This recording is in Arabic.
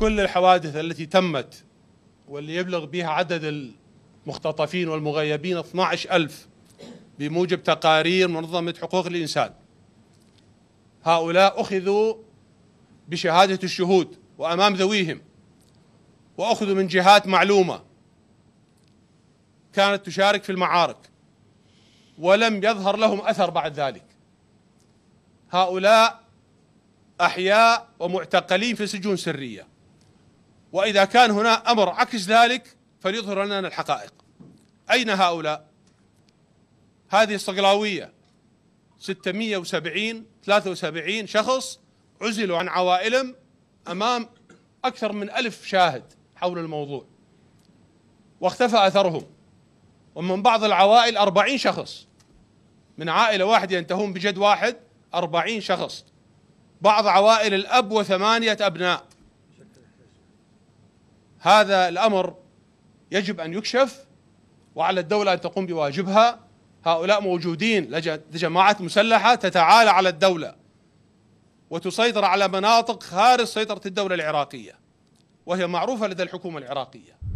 كل الحوادث التي تمت واللي يبلغ بها عدد المختطفين والمغيبين 12 ألف بموجب تقارير منظمة حقوق الإنسان هؤلاء أخذوا بشهادة الشهود وأمام ذويهم وأخذوا من جهات معلومة كانت تشارك في المعارك ولم يظهر لهم أثر بعد ذلك هؤلاء أحياء ومعتقلين في سجون سرية وإذا كان هنا أمر عكس ذلك فليظهر لنا الحقائق أين هؤلاء هذه الصقلاوية 670 73 شخص عزلوا عن عوائلهم أمام أكثر من ألف شاهد حول الموضوع واختفى أثرهم ومن بعض العوائل أربعين شخص من عائلة واحدة ينتهون بجد واحد أربعين شخص بعض عوائل الأب وثمانية أبناء هذا الامر يجب ان يكشف وعلى الدوله ان تقوم بواجبها هؤلاء موجودين لجماعات مسلحه تتعالى على الدوله وتسيطر على مناطق خارج سيطره الدوله العراقيه وهي معروفه لدى الحكومه العراقيه